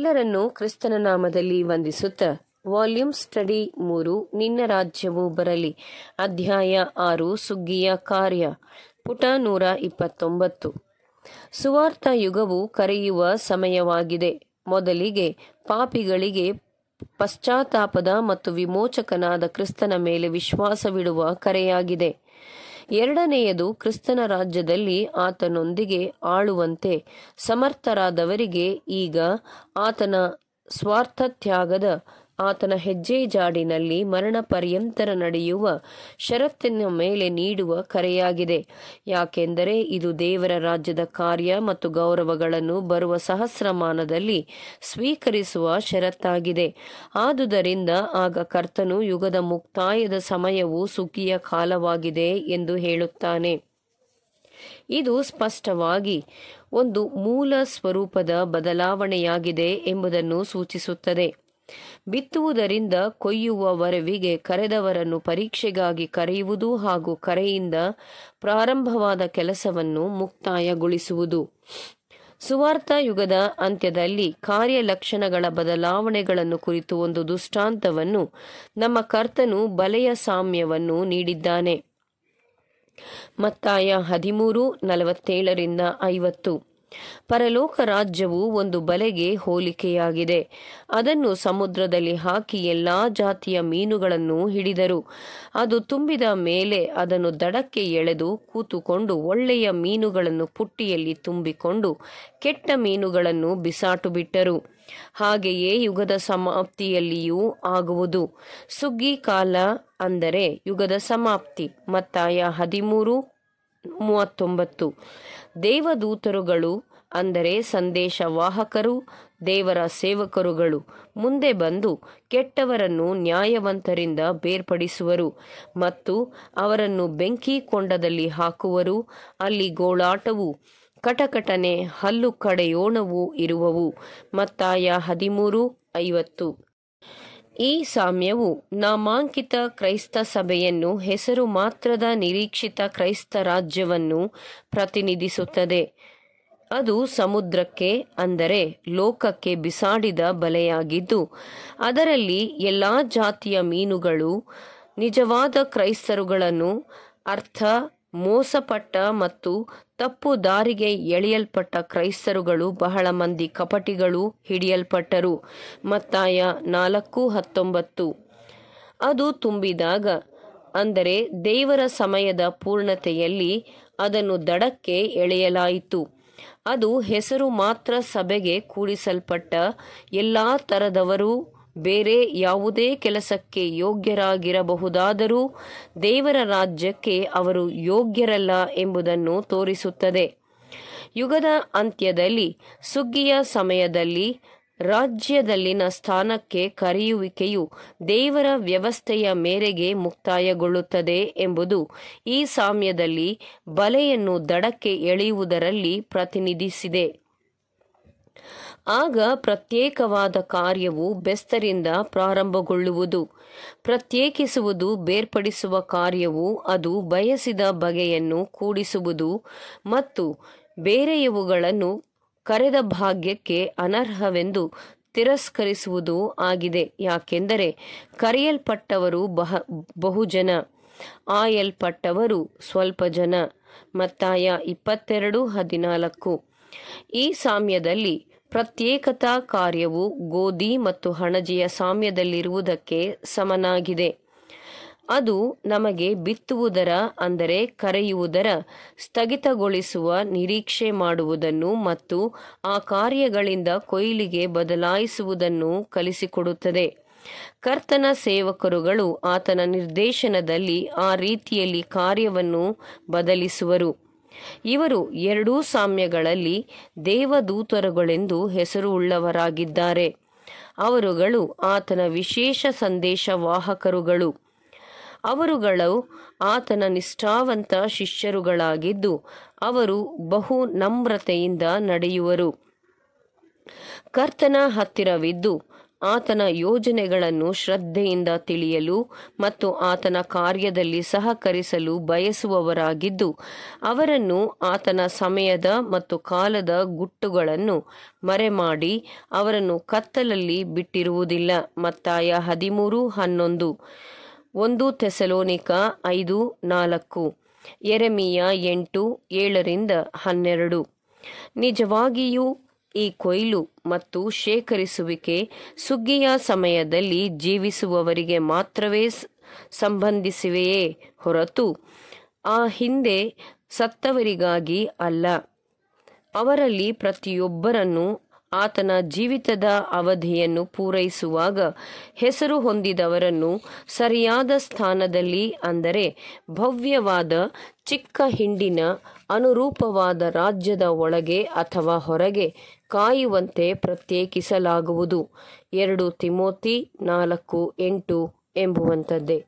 ಎಲ್ಲರನ್ನೂ ಕ್ರಿಸ್ತನ ನಾಮದಲ್ಲಿ ವಂದಿಸುತ್ತ ವಾಲ್ಯೂಮ್ ಸ್ಟಡಿ ಮೂರು ನಿನ್ನ ರಾಜ್ಯವು ಬರಲಿ ಅಧ್ಯಾಯ ಆರು ಸುಗ್ಗಿಯ ಕಾರ್ಯ ಪುಟ ನೂರ ಇಪ್ಪತ್ತೊಂಬತ್ತು ಸುವಾರ್ಥ ಯುಗವು ಕರೆಯುವ ಸಮಯವಾಗಿದೆ ಮೊದಲಿಗೆ ಪಾಪಿಗಳಿಗೆ ಪಶ್ಚಾತ್ತಾಪದ ಮತ್ತು ವಿಮೋಚಕನಾದ ಕ್ರಿಸ್ತನ ಮೇಲೆ ವಿಶ್ವಾಸವಿಡುವ ಕರೆಯಾಗಿದೆ ಎರಡನೆಯದು ಕ್ರಿಸ್ತನ ರಾಜ್ಯದಲ್ಲಿ ಆತನೊಂದಿಗೆ ಆಳುವಂತೆ ಸಮರ್ಥರಾದವರಿಗೆ ಈಗ ಆತನ ಸ್ವಾರ್ಥ ತ್ಯಾಗದ ಆತನ ಹೆಜ್ಜೆ ಜಾಡಿನಲ್ಲಿ ಮರಣ ಪರ್ಯಂತರ ನಡೆಯುವ ಷರತ್ತಿನ ಮೇಲೆ ನೀಡುವ ಕರೆಯಾಗಿದೆ ಯಾಕೆಂದರೆ ಇದು ದೇವರ ರಾಜ್ಯದ ಕಾರ್ಯ ಮತ್ತು ಗೌರವಗಳನ್ನು ಬರುವ ಸಹಸ್ರಮಾನದಲ್ಲಿ ಸ್ವೀಕರಿಸುವ ಷರತ್ತಾಗಿದೆ ಆದುದರಿಂದ ಆಗ ಕರ್ತನು ಯುಗದ ಮುಕ್ತಾಯದ ಸಮಯವು ಸುಗ್ಗಿಯ ಕಾಲವಾಗಿದೆ ಎಂದು ಹೇಳುತ್ತಾನೆ ಇದು ಸ್ಪಷ್ಟವಾಗಿ ಒಂದು ಮೂಲ ಸ್ವರೂಪದ ಬದಲಾವಣೆಯಾಗಿದೆ ಎಂಬುದನ್ನು ಸೂಚಿಸುತ್ತದೆ ಬಿತ್ತುವುದರಿಂದ ವರವಿಗೆ ಕರೆದವರನ್ನು ಪರೀಕ್ಷೆಗಾಗಿ ಕರೆಯುವುದು ಹಾಗೂ ಕರೆಯಿಂದ ಪ್ರಾರಂಭವಾದ ಕೆಲಸವನ್ನು ಮುಕ್ತಾಯಗೊಳಿಸುವುದು ಸುವಾರ್ಥ ಯುಗದ ಅಂತ್ಯದಲ್ಲಿ ಕಾರ್ಯಲಕ್ಷಣಗಳ ಬದಲಾವಣೆಗಳನ್ನು ಕುರಿತು ಒಂದು ದುಷ್ಟಾಂತವನ್ನು ನಮ್ಮ ಕರ್ತನು ಬಲೆಯ ಸಾಮ್ಯವನ್ನು ನೀಡಿದ್ದಾನೆ ಮತ್ತಾಯ ಹದಿಮೂರು ನಲವತ್ತೇಳರಿಂದ ಐವತ್ತು ಪರಲೋಕ ರಾಜ್ಯವು ಒಂದು ಬಲೆಗೆ ಹೋಲಿಕೆಯಾಗಿದೆ ಅದನ್ನು ಸಮುದ್ರದಲ್ಲಿ ಹಾಕಿ ಎಲ್ಲಾ ಜಾತಿಯ ಮೀನುಗಳನ್ನು ಹಿಡಿದರು ಅದು ತುಂಬಿದ ಮೇಲೆ ಅದನ್ನು ದಡಕ್ಕೆ ಎಳೆದು ಕೂತುಕೊಂಡು ಒಳ್ಳೆಯ ಮೀನುಗಳನ್ನು ಪುಟ್ಟಿಯಲ್ಲಿ ತುಂಬಿಕೊಂಡು ಕೆಟ್ಟ ಮೀನುಗಳನ್ನು ಬಿಸಾಟು ಬಿಟ್ಟರು ಹಾಗೆಯೇ ಯುಗದ ಸಮಾಪ್ತಿಯಲ್ಲಿಯೂ ಆಗುವುದು ಸುಗ್ಗಿ ಕಾಲ ಅಂದರೆ ಯುಗದ ಸಮಾಪ್ತಿ ಮತ್ತಾಯ ಹದಿಮೂರು ಮೂವತ್ತೊಂಬತ್ತು ದೇವದೂತರುಗಳು ಅಂದರೆ ಸಂದೇಶವಾಹಕರು ದೇವರ ಸೇವಕರುಗಳು ಮುಂದೆ ಬಂದು ಕೆಟ್ಟವರನ್ನು ನ್ಯಾಯವಂತರಿಂದ ಬೇರ್ಪಡಿಸುವರು ಮತ್ತು ಅವರನ್ನು ಬೆಂಕಿ ಕೊಂಡದಲ್ಲಿ ಹಾಕುವರು ಅಲ್ಲಿ ಗೋಳಾಟವು ಕಟಕಟನೆ ಹಲ್ಲು ಕಡೆಯೋಣವು ಇರುವವು ಮತ್ತಾಯ ಹದಿಮೂರು ಐವತ್ತು ಈ ಸಾಮ್ಯವು ನಾಮಾಂಕಿತ ಕ್ರೈಸ್ತ ಸಭೆಯನ್ನು ಹೆಸರು ಮಾತ್ರದ ನಿರೀಕ್ಷಿತ ಕ್ರೈಸ್ತ ರಾಜ್ಯವನ್ನು ಪ್ರತಿನಿಧಿಸುತ್ತದೆ ಅದು ಸಮುದ್ರಕ್ಕೆ ಅಂದರೆ ಲೋಕಕ್ಕೆ ಬಿಸಾಡಿದ ಬಲೆಯಾಗಿದ್ದು ಅದರಲ್ಲಿ ಎಲ್ಲ ಜಾತಿಯ ಮೀನುಗಳು ನಿಜವಾದ ಕ್ರೈಸ್ತರುಗಳನ್ನು ಅರ್ಥ ಮೋಸಪಟ್ಟ ಮತ್ತು ತಪ್ಪು ದಾರಿಗೆ ಎಳೆಯಲ್ಪಟ್ಟ ಕ್ರೈಸ್ತರುಗಳು ಬಹಳ ಮಂದಿ ಕಪಟಿಗಳು ಹಿಡಿಯಲ್ಪಟ್ಟರು ಮತ್ತಾಯ ನಾಲ್ಕು ಹತ್ತೊಂಬತ್ತು ಅದು ತುಂಬಿದಾಗ ಅಂದರೆ ದೇವರ ಸಮಯದ ಪೂರ್ಣತೆಯಲ್ಲಿ ಅದನ್ನು ದಡಕ್ಕೆ ಎಳೆಯಲಾಯಿತು ಅದು ಹೆಸರು ಮಾತ್ರ ಸಭೆಗೆ ಕೂಡಿಸಲ್ಪಟ್ಟ ಎಲ್ಲ ಥರದವರು ಬೇರೆ ಯಾವುದೇ ಕೆಲಸಕ್ಕೆ ಯೋಗ್ಯರಾಗಿರಬಹುದಾದರೂ ದೇವರ ರಾಜ್ಯಕ್ಕೆ ಅವರು ಯೋಗ್ಯರಲ್ಲ ಎಂಬುದನ್ನು ತೋರಿಸುತ್ತದೆ ಯುಗದ ಅಂತ್ಯದಲ್ಲಿ ಸುಗ್ಗಿಯ ಸಮಯದಲ್ಲಿ ರಾಜ್ಯದಲ್ಲಿನ ಸ್ಥಾನಕ್ಕೆ ಕರೆಯುವಿಕೆಯು ದೇವರ ವ್ಯವಸ್ಥೆಯ ಮೇರೆಗೆ ಮುಕ್ತಾಯಗೊಳ್ಳುತ್ತದೆ ಎಂಬುದು ಈ ಸಾಮ್ಯದಲ್ಲಿ ಬಲೆಯನ್ನು ದಡಕ್ಕೆ ಎಳೆಯುವುದರಲ್ಲಿ ಪ್ರತಿನಿಧಿಸಿದೆ ಆಗ ಪ್ರತ್ಯೇಕವಾದ ಕಾರ್ಯವು ಬೆಸ್ತರಿಂದ ಪ್ರಾರಂಭಗೊಳ್ಳುವುದು ಪ್ರತ್ಯೇಕಿಸುವುದು ಬೇರ್ಪಡಿಸುವ ಕಾರ್ಯವು ಅದು ಬಯಸಿದ ಬಗೆಯನ್ನು ಕೂಡಿಸುವುದು ಮತ್ತು ಬೇರೆಯವುಗಳನ್ನು ಕರೆದ ಭಾಗ್ಯಕ್ಕೆ ಅನರ್ಹವೆಂದು ತಿರಸ್ಕರಿಸುವುದು ಆಗಿದೆ ಯಾಕೆಂದರೆ ಕರೆಯಲ್ಪಟ್ಟವರು ಬಹ ಬಹುಜನ ಆಯಲ್ಪಟ್ಟವರು ಸ್ವಲ್ಪ ಜನ ಮತ್ತಾಯ ಇಪ್ಪತ್ತೆರಡು ಹದಿನಾಲ್ಕು ಈ ಸಾಮ್ಯದಲ್ಲಿ ಪ್ರತ್ಯೇಕತಾ ಕಾರ್ಯವು ಗೋಧಿ ಮತ್ತು ಹಣಜೆಯ ಸಾಮ್ಯದಲ್ಲಿರುವುದಕ್ಕೆ ಸಮನಾಗಿದೆ ಅದು ನಮಗೆ ಬಿತ್ತುವುದರ ಅಂದರೆ ಕರೆಯುವುದರ ಸ್ಥಗಿತಗೊಳಿಸುವ ನಿರೀಕ್ಷೆ ಮಾಡುವುದನ್ನು ಮತ್ತು ಆ ಕಾರ್ಯಗಳಿಂದ ಕೊಯ್ಲಿಗೆ ಬದಲಾಯಿಸುವುದನ್ನು ಕಲಿಸಿಕೊಡುತ್ತದೆ ಕರ್ತನ ಸೇವಕರುಗಳು ಆತನ ನಿರ್ದೇಶನದಲ್ಲಿ ಆ ರೀತಿಯಲ್ಲಿ ಕಾರ್ಯವನ್ನು ಬದಲಿಸುವರು ಇವರು ಎರಡೂ ಸಾಮ್ಯಗಳಲ್ಲಿ ದೇವದೂತರುಗಳೆಂದು ಹೆಸರು ಉಳ್ಳವರಾಗಿದ್ದಾರೆ ಅವರುಗಳು ಆತನ ವಿಶೇಷ ಸಂದೇಶವಾಹಕರುಗಳು ಅವರುಗಳು ಆತನ ನಿಷ್ಠಾವಂತ ಶಿಷ್ಯರುಗಳಾಗಿದ್ದು ಅವರು ಬಹು ನಮ್ರತೆಯಿಂದ ನಡೆಯುವರು ಕರ್ತನ ಹತ್ತಿರವಿದ್ದು ಆತನ ಯೋಜನೆಗಳನ್ನು ಶ್ರದ್ಧೆಯಿಂದ ತಿಳಿಯಲು ಮತ್ತು ಆತನ ಕಾರ್ಯದಲ್ಲಿ ಸಹಕರಿಸಲು ಬಯಸುವವರಾಗಿದ್ದು ಅವರನ್ನು ಆತನ ಸಮಯದ ಮತ್ತು ಕಾಲದ ಗುಟ್ಟುಗಳನ್ನು ಮರೆಮಾಡಿ ಅವರನ್ನು ಕತ್ತಲಲ್ಲಿ ಬಿಟ್ಟಿರುವುದಿಲ್ಲ ಮತ್ತಾಯ ಹದಿಮೂರು ಹನ್ನೊಂದು ಒಂದು ಥೆಸಲೋನಿಕ ಐದು ನಾಲ್ಕು ಎರೆಮಿಯ ಎಂಟು ಏಳರಿಂದ ಹನ್ನೆರಡು ನಿಜವಾಗಿಯೂ ಈ ಕೊಯ್ಲು ಮತ್ತು ಶೇಖರಿಸುವಿಕೆ ಸುಗ್ಗಿಯ ಸಮಯದಲ್ಲಿ ಜೀವಿಸುವವರಿಗೆ ಮಾತ್ರವೇ ಸಂಬಂಧಿಸಿವೆಯೇ ಹೊರತು ಆ ಹಿಂದೆ ಸತ್ತವರಿಗಾಗಿ ಅಲ್ಲ ಅವರಲ್ಲಿ ಪ್ರತಿಯೊಬ್ಬರನ್ನು ಆತನ ಜೀವಿತದ ಅವಧಿಯನ್ನು ಪೂರೈಸುವಾಗ ಹೆಸರು ಹೊಂದಿದವರನ್ನು ಸರಿಯಾದ ಸ್ಥಾನದಲ್ಲಿ ಅಂದರೆ ಭವ್ಯವಾದ ಚಿಕ್ಕ ಹಿಂಡಿನ ಅನುರೂಪವಾದ ರಾಜ್ಯದ ಒಳಗೆ ಅಥವಾ ಹೊರಗೆ ಕಾಯುವಂತೆ ಪ್ರತ್ಯೇಕಿಸಲಾಗುವುದು ಎರಡು ತಿಮೋತಿ ನಾಲ್ಕು ಎಂಟು ಎಂಬುವಂಥದ್ದೇ